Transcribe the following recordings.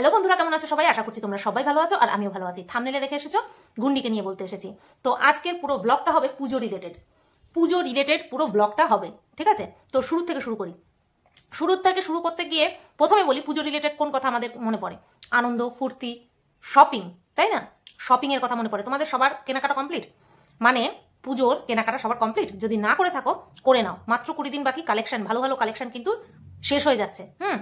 Hello বন্ধুরা কেমন আছো সবাই আশা করছি তোমরা সবাই ভালো আছো আর আমিও ভালো আছি থামনেলে দেখে এসেছো গুন্ডিকে নিয়ে বলতে এসেছি তো আজকের পুরো ব্লগটা হবে পুজো রিলেটেড পুজো রিলেটেড পুরো ব্লগটা হবে ঠিক আছে তো শুরু থেকে শুরু করি শুরুর থেকে শুরু করতে গিয়ে প্রথমে বলি পুজো রিলেটেড কোন কথা আমাদের মনে পড়ে আনন্দ ফুর্তি শপিং তাই না শপিংয়ের কথা মনে পড়ে তোমাদের সবার কেনাকাটা কমপ্লিট মানে পুজোর কেনাকাটা সবার কমপ্লিট যদি না করে থাকো করে নাও মাত্র কুড়ি দিন বাকি কালেকশন ভালো ভালো কালেকশন কিন্তু শেষ হয়ে যাচ্ছে হুম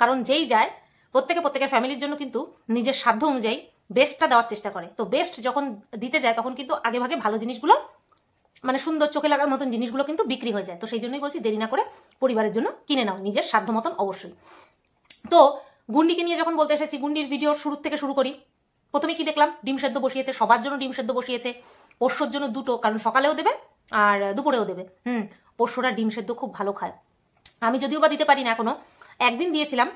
কারণ যেই যায় প্রত্যেকে প্রত্যেকের ফ্যামিলির জন্য কিন্তু নিজের সাধ্য অনুযায়ী বেস্টটা দেওয়ার চেষ্টা করে তো বেস্ট যখন দিতে যায় তখন কিন্তু আগে ভাগে ভালো জিনিসগুলো মানে সুন্দর চোখে লাগার মতন জিনিসগুলো কিন্তু বিক্রি হয়ে যায় তো সেই জন্যই বলছি দেরি না করে পরিবারের জন্য কিনে নাও নিজের সাধ্য মতন অবশ্যই তো গুন্ডিকে নিয়ে যখন বলতে এসেছি গুন্ডির ভিডিওর শুরু থেকে শুরু করি প্রথমে কি দেখলাম ডিম সেদ্ধ বসিয়েছে সবার জন্য ডিম সেদ্ধ বসিয়েছে পোষ্যর জন্য দুটো কারণ সকালেও দেবে আর দুপুরেও দেবে হুম পোষ্যরা ডিম সেদ্ধ খুব ভালো খায় আমি যদিও বা দিতে পারি না এখনো একদিন দিয়েছিলাম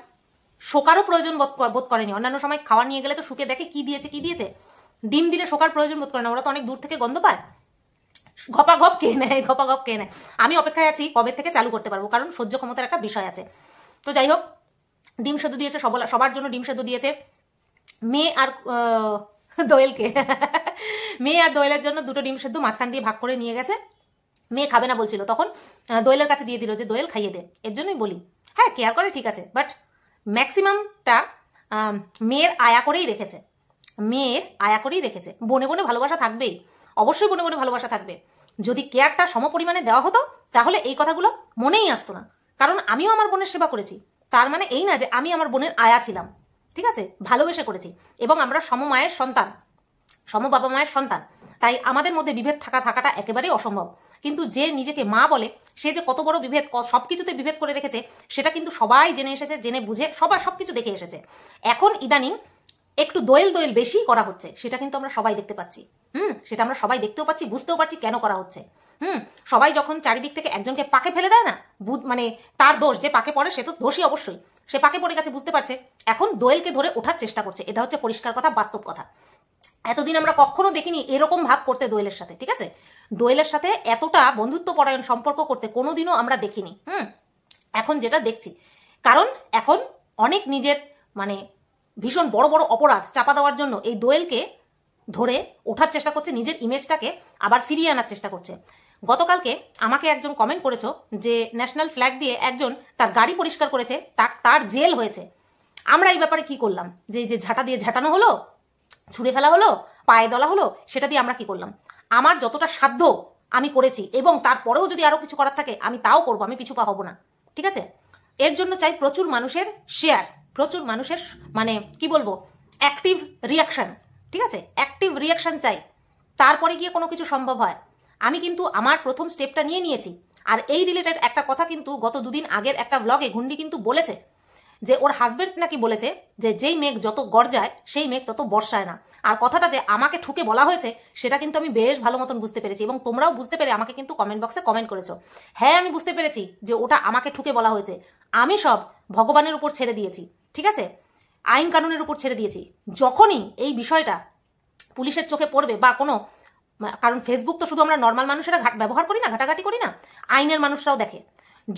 শোকারও প্রয়োজন বোধ করেনি অন্যান্য সময় খাওয়া নিয়ে গেলে তো শুকে দেখে কি দিয়েছে কি দিয়েছে ডিম দিলে শোকার প্রয়োজন বোধ করে না ওরা তো অনেক দূর থেকে গন্ধ পায় ঘপা ঘপ কে নেয় ঘপা ঘপ কে নেয় আমি অপেক্ষায় আছি কবে থেকে চালু করতে পারবো কারণ সহ্য ক্ষমতার একটা বিষয় আছে তো যাই হোক ডিম সেদ্ধ দিয়েছে সবলা সবার জন্য ডিম সেদ্ধ দিয়েছে মেয়ে আর দোয়েলকে মেয়ে আর দোয়েলের জন্য দুটো ডিম সেদ্ধ মাঝখান দিয়ে ভাগ করে নিয়ে গেছে মেয়ে খাবে না বলছিল তখন দোয়েলের কাছে দিয়ে দিল যে দোয়েল খাইয়ে দে এর জন্যই বলি হ্যাঁ কেয়ার করে ঠিক আছে বাট ম্যাক্সিমামটা মেয়ের আয়া করেই রেখেছে মেয়ের আয়া করেই রেখেছে বনে বনে ভালোবাসা থাকবেই অবশ্যই বনে বনে ভালোবাসা থাকবে যদি কেয়ারটা সম পরিমাণে দেওয়া হতো তাহলে এই কথাগুলো মনেই আসতো না কারণ আমিও আমার বোনের সেবা করেছি তার মানে এই না যে আমি আমার বোনের আয়া ছিলাম ঠিক আছে ভালোবেসে করেছি এবং আমরা সম মায়ের সন্তান সম বাবা মায়ের সন্তান তাই আমাদের মধ্যে বিভেদ থাকা থাকাটা একেবারেই অসম্ভব কিন্তু যে নিজেকে মা বলে সে যে কত বড় বিভেদ সব কিছুতে বিভেদ করে রেখেছে সেটা কিন্তু সবাই জেনে এসেছে জেনে বুঝে সবাই সব কিছু দেখে এসেছে এখন ইদানিং একটু দোয়েল দোয়েল বেশি করা হচ্ছে সেটা কিন্তু আমরা সবাই দেখতে পাচ্ছি হুম সেটা আমরা সবাই দেখতেও পাচ্ছি বুঝতেও পারছি কেন করা হচ্ছে হুম সবাই যখন চারিদিক থেকে একজনকে পাকে ফেলে দেয় না মানে তার দোষ যে পাকে পড়ে সে তো দোষী অবশ্যই সে পাকে পড়ে গেছে বুঝতে পারছে এখন দোয়েলকে ধরে ওঠার চেষ্টা করছে এটা হচ্ছে পরিষ্কার কথা বাস্তব কথা এতদিন আমরা কখনো দেখিনি এরকম ভাব করতে দোয়েলের সাথে ঠিক আছে দোয়েলের সাথে এতটা বন্ধুত্ব পরায়ণ সম্পর্ক করতে কোনোদিনও আমরা দেখিনি হুম এখন যেটা দেখছি কারণ এখন অনেক নিজের মানে ভীষণ বড় বড় অপরাধ চাপা দেওয়ার জন্য এই দোয়েলকে ধরে ওঠার চেষ্টা করছে নিজের ইমেজটাকে আবার ফিরিয়ে আনার চেষ্টা করছে গতকালকে আমাকে একজন কমেন্ট করেছ যে ন্যাশনাল ফ্ল্যাগ দিয়ে একজন তার গাড়ি পরিষ্কার করেছে তার জেল হয়েছে আমরা এই ব্যাপারে কি করলাম যে যে ঝাঁটা দিয়ে ঝাঁটানো হলো ছুঁড়ে ফেলা হলো পায়ে দলা হলো সেটা দিয়ে আমরা কি করলাম আমার যতটা সাধ্য আমি করেছি এবং তারপরেও যদি আরও কিছু করার থাকে আমি তাও করবো আমি পিছু পা হব না ঠিক আছে এর জন্য চাই প্রচুর মানুষের শেয়ার প্রচুর মানুষের মানে কি বলবো অ্যাক্টিভ রিয়াকশান ঠিক আছে অ্যাক্টিভ রিয়াকশান চাই তারপরে গিয়ে কোনো কিছু সম্ভব হয় আমি কিন্তু আমার প্রথম স্টেপটা নিয়ে নিয়েছি আর এই রিলেটেড একটা কথা কিন্তু গত দুদিন আগের একটা ব্লগে ঘুন্ডি কিন্তু বলেছে যে ওর হাজবেন্ড নাকি বলেছে যে যেই মেঘ যত গর্জায় সেই মেঘ তত বর্ষায় না আর কথাটা যে আমাকে ঠুকে বলা হয়েছে সেটা কিন্তু আমি বেশ ভালো মতন বুঝতে পেরেছি এবং তোমরাও বুঝতে পেরে আমাকে কিন্তু কমেন্ট বক্সে কমেন্ট করেছো হ্যাঁ আমি বুঝতে পেরেছি যে ওটা আমাকে ঠুকে বলা হয়েছে আমি সব ভগবানের উপর ছেড়ে দিয়েছি ঠিক আছে আইন কানুনের উপর ছেড়ে দিয়েছি যখনই এই বিষয়টা পুলিশের চোখে পড়বে বা কোনো কারণ ফেসবুক তো শুধু আমরা নর্মাল মানুষেরা ব্যবহার করি না ঘাটাঘাটি করি না আইনের মানুষরাও দেখে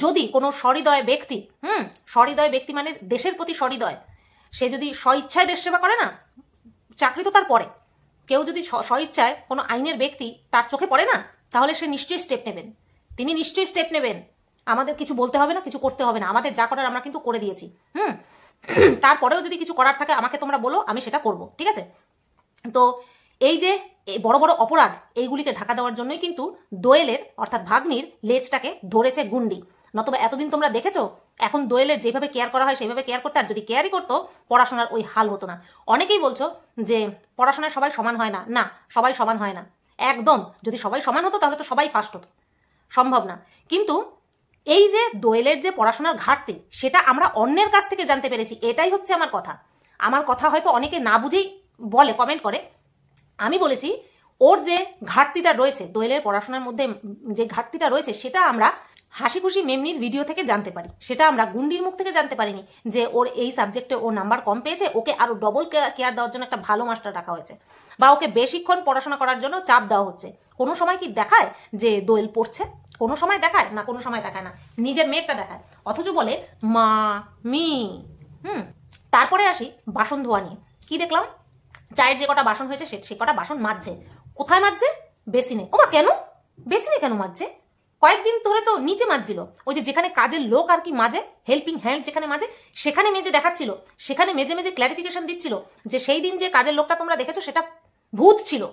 যদি কোনো সহৃদয় ব্যক্তি হুম সহৃদয় ব্যক্তি মানে দেশের প্রতি সহৃদয় সে যদি স্বইচ্ছায় দেশ সেবা করে না চাকরি তো তার পরে কেউ যদি স্বইচ্ছায় কোনো আইনের ব্যক্তি তার চোখে পড়ে না তাহলে সে নিশ্চয়ই স্টেপ নেবেন তিনি নিশ্চয়ই স্টেপ নেবেন আমাদের কিছু বলতে হবে না কিছু করতে হবে না আমাদের যা করার আমরা কিন্তু করে দিয়েছি হুম তারপরেও যদি কিছু করার থাকে আমাকে তোমরা বলো আমি সেটা করব ঠিক আছে তো এই যে এই বড় বড় অপরাধ এইগুলিকে ঢাকা দেওয়ার জন্যই কিন্তু দোয়েলের অর্থাৎ ভাগ্নির লেজটাকে ধরেছে গুন্ডি নতবা এতদিন তোমরা দেখেছো এখন দোয়েলের যেভাবে কেয়ার করা হয় সেভাবে কেয়ার করতে আর যদি কেয়ারই করতো পড়াশোনার ওই হাল হতো না অনেকেই বলছো যে পড়াশোনায় সবাই সমান হয় না না সবাই সমান হয় না একদম যদি সবাই সমান হতো তাহলে তো সবাই ফার্স্ট হতো সম্ভব না কিন্তু এই যে দোয়েলের যে পড়াশোনার ঘাটতি সেটা আমরা অন্যের কাছ থেকে জানতে পেরেছি এটাই হচ্ছে আমার কথা আমার কথা হয়তো অনেকে না বুঝেই বলে কমেন্ট করে আমি বলেছি ওর যে ঘাটতিটা রয়েছে দোয়েলের পড়াশোনার মধ্যে যে ঘাটতিটা রয়েছে সেটা আমরা হাসি খুশি মেমনির ভিডিও থেকে জানতে পারি সেটা আমরা গুন্ডির মুখ থেকে জানতে পারিনি যে ওর এই সাবজেক্টে ও নাম্বার কম পেয়েছে ওকে আরো ডবল কেয়ার দেওয়ার জন্য একটা ভালো মাস্টার রাখা হয়েছে বা ওকে বেশিক্ষণ পড়াশোনা করার জন্য চাপ দেওয়া হচ্ছে কোনো সময় কি দেখায় যে দোয়েল পড়ছে কোনো সময় দেখায় না কোনো সময় দেখায় না নিজের মেয়েটা দেখায় অথচ বলে মা মি হুম তারপরে আসি বাসন ধোয়া নিয়ে কি দেখলাম চায়ের যে কটা বাসন হয়েছে সে কটা বাসন মাজছে কোথায় মাজছে বেসিনে ওমা কেন বেসিনে কেন মাজছে কয়েকদিন ধরে তো নিচে মাজছিল ওই যে যেখানে কাজের লোক আর কি মাঝে হেল্পিং হ্যান্ড যেখানে মাঝে সেখানে মেজে দেখাচ্ছিল সেখানে মেজে মেজে ক্ল্যারিফিকেশন দিচ্ছিল যে সেই দিন যে কাজের লোকটা তোমরা দেখেছো সেটা ভূত ছিল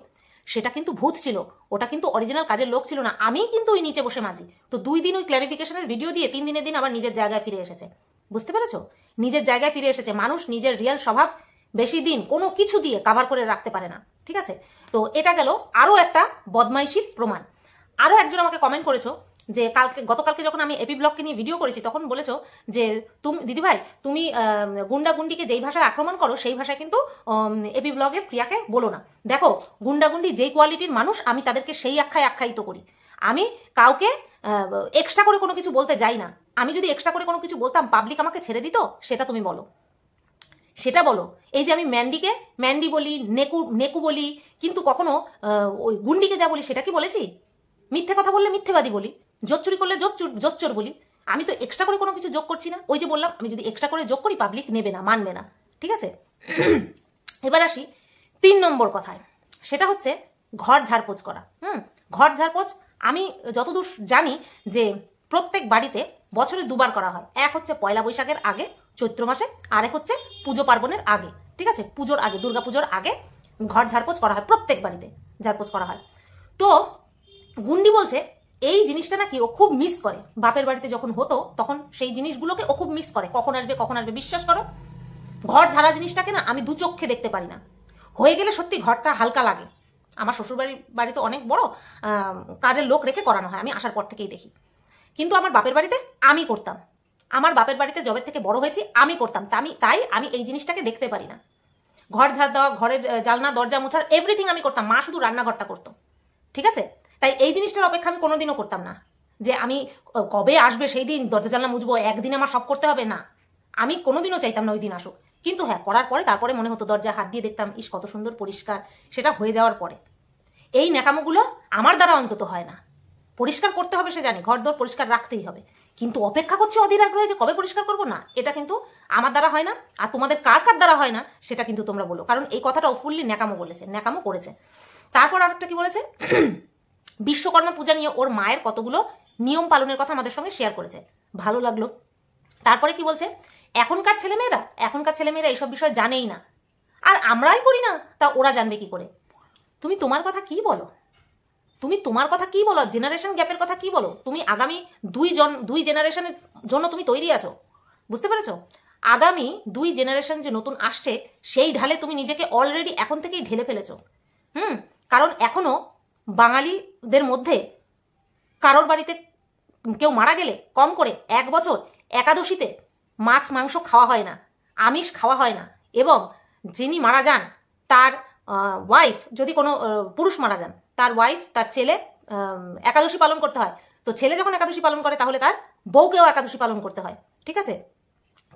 সেটা কিন্তু ভূত ছিল ওটা কিন্তু অরিজিনাল কাজের লোক ছিল না আমি কিন্তু ওই নিচে বসে মাঝি তো দুই দিন ওই ক্ল্যারিফিকেশনের ভিডিও দিয়ে তিন দিনের দিন আবার নিজের জায়গায় ফিরে এসেছে বুঝতে পেরেছো নিজের জায়গায় ফিরে এসেছে মানুষ নিজের রিয়েল স্বভাব বেশি দিন কোনো কিছু দিয়ে কাভার করে রাখতে পারে না ঠিক আছে তো এটা গেল আরও একটা বদমাইশির প্রমাণ আরও একজন আমাকে কমেন্ট করেছো যে কালকে গতকালকে যখন আমি এপি ব্লগকে নিয়ে ভিডিও করেছি তখন বলেছো যে তুমি দিদিভাই তুমি গুন্ডাগুন্ডিকে যেই ভাষায় আক্রমণ করো সেই ভাষায় কিন্তু এপি ব্লগের ক্রিয়াকে বলো না দেখো গুন্ডাগুন্ডি যেই কোয়ালিটির মানুষ আমি তাদেরকে সেই আখ্যায় আখ্যায়িত করি আমি কাউকে এক্সট্রা করে কোনো কিছু বলতে যাই না আমি যদি এক্সট্রা করে কোনো কিছু বলতাম পাবলিক আমাকে ছেড়ে দিত সেটা তুমি বলো সেটা বলো এই যে আমি ম্যান্ডিকে ম্যান্ডি বলি নেকু নেকু বলি কিন্তু কখনো ওই গুন্ডিকে যা বলি সেটা কি বলেছি মিথ্যে কথা বললে মিথ্যেবাদী বলি জোচ্চুরি করলে জোচ্চুর জোচ্চোর বলি আমি তো এক্সট্রা করে কোনো কিছু যোগ করছি না ওই যে বললাম আমি যদি এক্সট্রা করে যোগ করি পাবলিক নেবে না মানবে না ঠিক আছে এবার আসি তিন নম্বর কথায় সেটা হচ্ছে ঘর ঝাড়পোচ করা হুম ঘর ঝাড়পোচ আমি যতদূর জানি যে প্রত্যেক বাড়িতে বছরে দুবার করা হয় এক হচ্ছে পয়লা বৈশাখের আগে চৈত্র মাসে আর এক হচ্ছে পুজো পার্বণের আগে ঠিক আছে পুজোর আগে দুর্গা পুজোর আগে ঘর ঝাড়পোচ করা হয় প্রত্যেক বাড়িতে ঝাড়পোচ করা হয় তো গুন্ডি বলছে এই জিনিসটা নাকি ও খুব মিস করে বাপের বাড়িতে যখন হতো তখন সেই জিনিসগুলোকে ও খুব মিস করে কখন আসবে কখন আসবে বিশ্বাস করো ঘর ঝাড়া জিনিসটাকে না আমি দু চক্ষে দেখতে পারি না হয়ে গেলে সত্যি ঘরটা হালকা লাগে আমার শ্বশুরবাড়ির বাড়ি তো অনেক বড় কাজের লোক রেখে করানো হয় আমি আসার পর থেকেই দেখি কিন্তু আমার বাপের বাড়িতে আমি করতাম আমার বাপের বাড়িতে জবের থেকে বড় হয়েছি আমি করতাম আমি তাই আমি এই জিনিসটাকে দেখতে পারি না ঘর ঝাড় দেওয়া ঘরের জালনা দরজা মোছা এভরিথিং আমি করতাম মা শুধু রান্নাঘরটা করতো ঠিক আছে তাই এই জিনিসটার অপেক্ষা আমি কোনোদিনও করতাম না যে আমি কবে আসবে সেই দিন দরজা জানলা মুছবো একদিন আমার সব করতে হবে না আমি কোনোদিনও চাইতাম না ওই দিন আসুক কিন্তু হ্যাঁ করার পরে তারপরে মনে হতো দরজা হাত দিয়ে দেখতাম ইস কত সুন্দর পরিষ্কার সেটা হয়ে যাওয়ার পরে এই ন্যাকামোগুলো আমার দ্বারা অন্তত হয় না পরিষ্কার করতে হবে সে জানি ঘর দর পরিষ্কার রাখতেই হবে কিন্তু অপেক্ষা করছে অধীর আগ্রহে যে কবে পরিষ্কার করবো না এটা কিন্তু আমার দ্বারা হয় না আর তোমাদের কার কার দ্বারা হয় না সেটা কিন্তু তোমরা বলো কারণ এই কথাটাও ফুললি ন্যাকামো বলেছে ন্যাকামো করেছে তারপর একটা কি বলেছে বিশ্বকর্মা পূজা নিয়ে ওর মায়ের কতগুলো নিয়ম পালনের কথা আমাদের সঙ্গে শেয়ার করেছে ভালো লাগলো তারপরে কি বলছে এখনকার ছেলেমেয়েরা এখনকার ছেলেমেয়েরা এইসব বিষয় জানেই না আর আমরাই করি না তা ওরা জানবে কি করে তুমি তোমার কথা কি বলো তুমি তোমার কথা কি বলো জেনারেশন গ্যাপের কথা কি বলো তুমি আগামী দুই জন দুই জেনারেশনের জন্য তুমি তৈরি আছো বুঝতে পেরেছ আগামী দুই জেনারেশন যে নতুন আসছে সেই ঢালে তুমি নিজেকে অলরেডি এখন থেকেই ঢেলে ফেলেছ হুম কারণ এখনও বাঙালিদের মধ্যে কারোর বাড়িতে কেউ মারা গেলে কম করে এক বছর একাদশীতে মাছ মাংস খাওয়া হয় না আমিষ খাওয়া হয় না এবং যিনি মারা যান তার ওয়াইফ যদি কোনো পুরুষ মারা যান তার ওয়াইফ তার ছেলে একাদশী পালন করতে হয় তো ছেলে যখন একাদশী পালন করে তাহলে তার বউকেও একাদশী পালন করতে হয় ঠিক আছে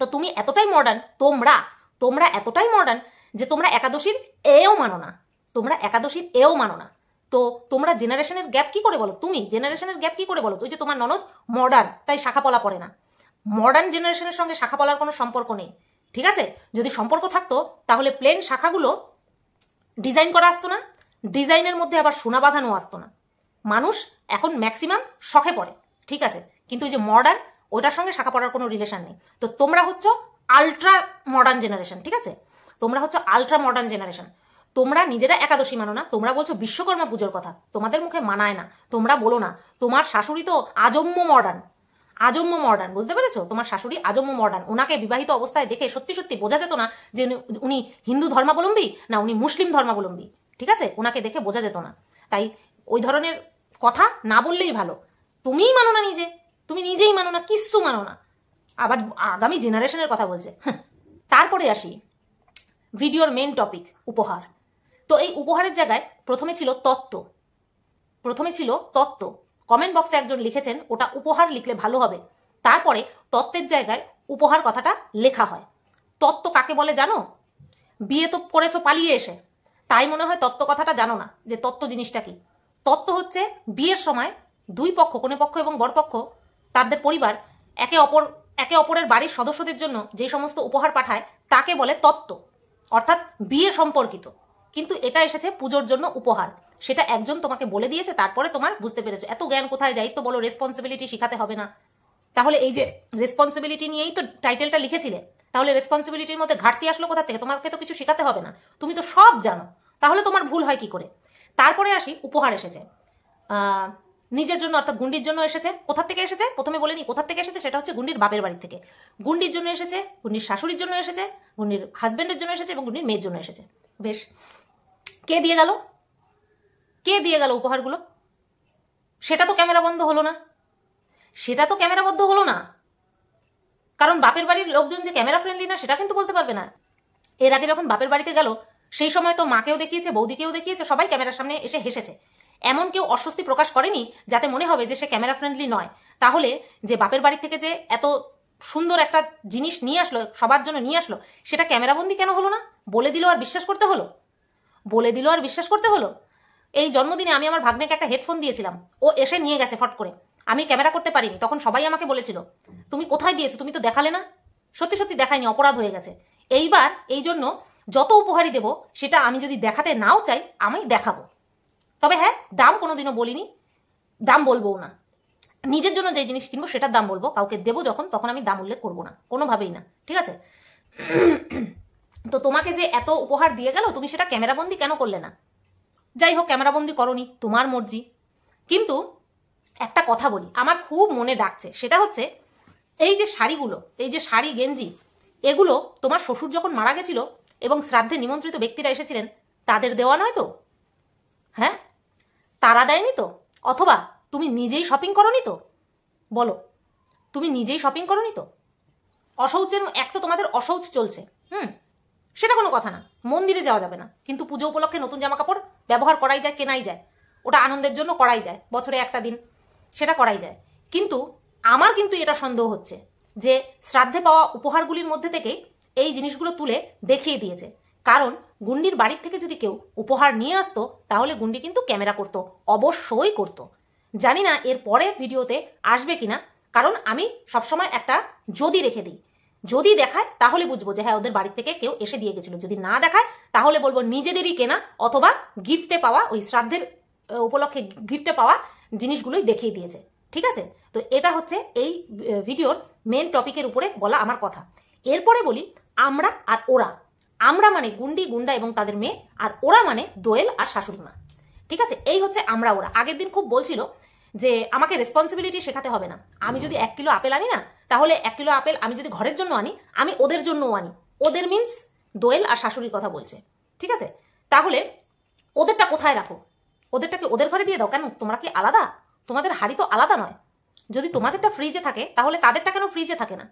তো তুমি এতটাই মডার্ন তোমরা তোমরা এতটাই মডার্ন যে তোমরা একাদশীর এও মানো না তোমরা একাদশীর এও মানো না তো তোমরা জেনারেশনের গ্যাপ কি করে বলো তুমি জেনারেশনের গ্যাপ কি করে বলো তুই যে তোমার ননদ মডার্ন তাই শাখা পলা পড়ে না মডার্ন জেনারেশনের সঙ্গে শাখা পলার কোনো সম্পর্ক নেই ঠিক আছে যদি সম্পর্ক থাকতো তাহলে প্লেন শাখাগুলো ডিজাইন করা আসতো না ডিজাইনের মধ্যে আবার সোনা বাঁধানো আসতো না মানুষ এখন ম্যাক্সিমাম শখে পড়ে ঠিক আছে কিন্তু ওই যে মডার্ন ওটার সঙ্গে শাখা পড়ার কোনো রিলেশন নেই তো তোমরা হচ্ছে আলট্রা মডার্ন জেনারেশন ঠিক আছে তোমরা হচ্ছে আলট্রা মডার্ন জেনারেশন তোমরা নিজেরা একাদশী মানো না তোমরা বলছো বিশ্বকর্মা পুজোর কথা তোমাদের মুখে মানায় না তোমরা বলো না তোমার শাশুড়ি তো আজম্য মডার্ন আজম্য মডার্ন বুঝতে পেরেছো তোমার শাশুড়ি আজম্য মডার্ন ওনাকে বিবাহিত অবস্থায় দেখে সত্যি সত্যি বোঝা যেত না যে উনি হিন্দু ধর্মাবলম্বী না উনি মুসলিম ধর্মাবলম্বী ঠিক আছে ওনাকে দেখে বোঝা যেত না তাই ওই ধরনের কথা না বললেই ভালো তুমিই মানো না নিজে তুমি নিজেই মানো না কিচ্ছু মানো না আবার আগামী জেনারেশনের কথা বলছে হ্যাঁ। তারপরে আসি ভিডিওর মেন টপিক উপহার তো এই উপহারের জায়গায় প্রথমে ছিল তত্ত্ব প্রথমে ছিল তত্ত্ব কমেন্ট বক্সে একজন লিখেছেন ওটা উপহার লিখলে ভালো হবে তারপরে তত্ত্বের জায়গায় উপহার কথাটা লেখা হয় তত্ত্ব কাকে বলে জানো বিয়ে তো করেছো পালিয়ে এসে তাই মনে হয় তত্ত্ব কথাটা জানো না যে তত্ত্ব জিনিসটা কি তত্ত্ব হচ্ছে বিয়ের সময় দুই পক্ষ কোনে পক্ষ এবং বরপক্ষ তাদের পরিবার একে অপর একে অপরের বাড়ির সদস্যদের জন্য যে সমস্ত উপহার পাঠায় তাকে বলে তত্ত্ব অর্থাৎ বিয়ে সম্পর্কিত কিন্তু এটা এসেছে পুজোর জন্য উপহার সেটা একজন তোমাকে বলে দিয়েছে তারপরে তোমার বুঝতে পেরেছো এত জ্ঞান কোথায় যাই তো বলো রেসপন্সিবিলিটি শিখাতে হবে না তাহলে এই যে রেসপন্সিবিলিটি নিয়েই তো টাইটেলটা লিখেছিলে তাহলে রেসপন্সিবিলিটির মধ্যে ঘাটতি আসলো কোথা থেকে তোমাকে তো কিছু শেখাতে হবে না তুমি তো সব জানো তাহলে তোমার ভুল হয় কি করে তারপরে আসি উপহার এসেছে নিজের জন্য অর্থাৎ গুন্ডির জন্য এসেছে কোথা থেকে এসেছে প্রথমে বলে নি কোথা থেকে এসেছে সেটা হচ্ছে গুন্ডির বাপের বাড়ি থেকে গুন্ডির জন্য এসেছে গুন্ডির শাশুড়ির জন্য এসেছে গুন্ডির হাজব্যান্ডের জন্য এসেছে এবং গুন্ডির মেয়ের জন্য এসেছে বেশ কে দিয়ে গেল কে দিয়ে গেল উপহারগুলো সেটা তো ক্যামেরা বন্ধ হলো না সেটা তো ক্যামেরা বন্ধ হলো না কারণ বাপের বাড়ির লোকজন যে ক্যামেরা ফ্রেন্ডলি না সেটা কিন্তু বলতে পারবে না এর আগে যখন বাপের বাড়িতে গেল সেই সময় তো মাকেও দেখিয়েছে বৌদিকেও দেখিয়েছে সবাই ক্যামেরার সামনে এসে হেসেছে এমন কেউ অস্বস্তি প্রকাশ করেনি যাতে মনে হবে যে সে ক্যামেরা ফ্রেন্ডলি নয় তাহলে যে বাপের বাড়ি থেকে যে এত সুন্দর একটা জিনিস নিয়ে আসলো সবার জন্য নিয়ে আসলো সেটা ক্যামেরাবন্দি কেন হলো না বলে দিল আর বিশ্বাস করতে হলো বলে দিল আর বিশ্বাস করতে হলো এই জন্মদিনে আমি আমার ভাগ্নেকে একটা হেডফোন দিয়েছিলাম ও এসে নিয়ে গেছে ফট করে আমি ক্যামেরা করতে পারিনি তখন সবাই আমাকে বলেছিল তুমি কোথায় দিয়েছো তুমি তো দেখালে না সত্যি সত্যি দেখায়নি অপরাধ হয়ে গেছে এইবার এই জন্য যত উপহারই দেব সেটা আমি যদি দেখাতে নাও চাই আমি দেখাবো তবে হ্যাঁ দাম কোনোদিনও বলিনি দাম বলবোও না নিজের জন্য যে জিনিস কিনবো সেটার দাম বলবো কাউকে দেবো যখন তখন আমি দাম উল্লেখ করবো না কোনোভাবেই না ঠিক আছে তো তোমাকে যে এত উপহার দিয়ে গেল তুমি সেটা ক্যামেরাবন্দি কেন করলে না যাই হোক ক্যামেরাবন্দি করনি তোমার মর্জি কিন্তু একটা কথা বলি আমার খুব মনে ডাকছে সেটা হচ্ছে এই যে শাড়িগুলো এই যে শাড়ি গেঞ্জি এগুলো তোমার শ্বশুর যখন মারা গেছিল এবং শ্রাদ্ধে নিমন্ত্রিত ব্যক্তিরা এসেছিলেন তাদের দেওয়া নয় তো হ্যাঁ তারা দেয়নি তো অথবা তুমি নিজেই শপিং করনি তো বলো তুমি নিজেই শপিং করনি তো অশৌচের এক তো তোমাদের অশৌচ চলছে হুম সেটা কোনো কথা না মন্দিরে যাওয়া যাবে না কিন্তু পুজো উপলক্ষে নতুন জামা কাপড় ব্যবহার করাই যায় কেনাই যায় ওটা আনন্দের জন্য করাই যায় বছরে একটা দিন সেটা করাই যায় কিন্তু আমার কিন্তু এটা সন্দেহ হচ্ছে যে শ্রাদ্ধে পাওয়া উপহারগুলির মধ্যে থেকেই এই জিনিসগুলো তুলে দেখিয়ে দিয়েছে কারণ গুন্ডির বাড়ির থেকে যদি কেউ উপহার নিয়ে আসতো তাহলে গুন্ডি কিন্তু ক্যামেরা করতো অবশ্যই করত জানি না এর পরে ভিডিওতে আসবে কিনা কারণ আমি সবসময় একটা যদি রেখে দিই যদি দেখায় তাহলে বুঝবো যে হ্যাঁ ওদের বাড়ি থেকে কেউ এসে দিয়ে গেছিল যদি না দেখায় তাহলে বলবো নিজেদেরই কেনা অথবা গিফটে পাওয়া ওই শ্রাদ্ধের উপলক্ষে গিফটে পাওয়া জিনিসগুলোই দেখিয়ে দিয়েছে ঠিক আছে তো এটা হচ্ছে এই ভিডিওর মেন টপিকের উপরে বলা আমার কথা এরপরে বলি আমরা আর ওরা আমরা মানে গুন্ডি গুন্ডা এবং তাদের মেয়ে আর ওরা মানে দোয়েল আর শাশুড়ি মা ঠিক আছে এই হচ্ছে আমরা ওরা আগের দিন খুব বলছিল যে আমাকে রেসপন্সিবিলিটি শেখাতে হবে না আমি যদি এক কিলো আপেল আনি না তাহলে এক কিলো আপেল আমি যদি ঘরের জন্য আনি আমি ওদের জন্যও আনি ওদের মিন্স দোয়েল আর শাশুড়ির কথা বলছে ঠিক আছে তাহলে ওদেরটা কোথায় রাখো ওদেরটাকে ওদের ঘরে দিয়ে দাও কেন তোমরা কি আলাদা তোমাদের হাড়ি তো আলাদা নয় যদি তোমাদেরটা ফ্রিজে থাকে তাহলে তাদেরটা কেন ফ্রিজে থাকে না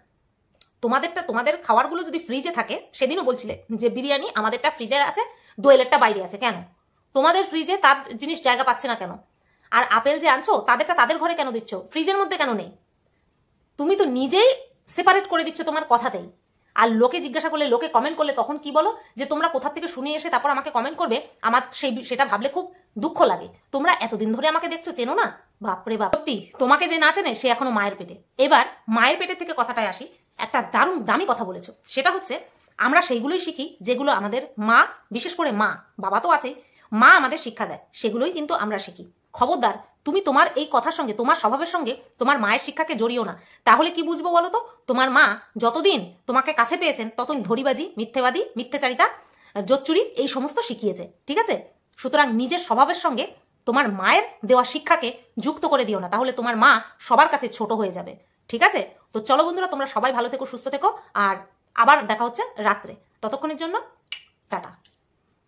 তোমাদেরটা তোমাদের খাবারগুলো যদি ফ্রিজে থাকে সেদিনও বলছিলে যে বিরিয়ানি আমাদেরটা ফ্রিজে আছে দোয়েলেরটা বাইরে আছে কেন তোমাদের ফ্রিজে তার জিনিস জায়গা পাচ্ছে না কেন আর আপেল যে আনছো তাদেরটা তাদের ঘরে কেন দিচ্ছ ফ্রিজের মধ্যে কেন নেই তুমি তো নিজেই সেপারেট করে দিচ্ছ তোমার কথাতেই আর লোকে জিজ্ঞাসা করলে লোকে কমেন্ট করলে তখন কি বলো যে তোমরা কোথা থেকে শুনে এসে তারপর আমাকে কমেন্ট করবে আমার সেই সেটা ভাবলে খুব দুঃখ লাগে তোমরা এতদিন ধরে আমাকে দেখছো চেনো না বাপরে বাপ সত্যি তোমাকে যে না চেনে সে এখনো মায়ের পেটে এবার মায়ের পেটে থেকে কথাটায় আসি একটা দারুণ দামি কথা বলেছ সেটা হচ্ছে আমরা সেইগুলোই শিখি যেগুলো আমাদের মা বিশেষ করে মা বাবা তো আছেই মা আমাদের শিক্ষা দেয় সেগুলোই কিন্তু আমরা শিখি খবরদার তুমি তোমার এই কথার সঙ্গে তোমার স্বভাবের সঙ্গে তোমার মায়ের শিক্ষাকে জড়িও না তাহলে কি বুঝবো বলো তো তোমার মা যতদিন তোমাকে কাছে পেয়েছেন ততদিন ধরিবাজি মিথ্যেবাদী মিথ্যেচারিতা জোচ্চুরি এই সমস্ত শিখিয়েছে ঠিক আছে সুতরাং নিজের স্বভাবের সঙ্গে তোমার মায়ের দেওয়া শিক্ষাকে যুক্ত করে দিও না তাহলে তোমার মা সবার কাছে ছোট হয়ে যাবে ঠিক আছে তো চলো বন্ধুরা তোমরা সবাই ভালো থেকো সুস্থ থেকো আর আবার দেখা হচ্ছে রাত্রে ততক্ষণের জন্য টাটা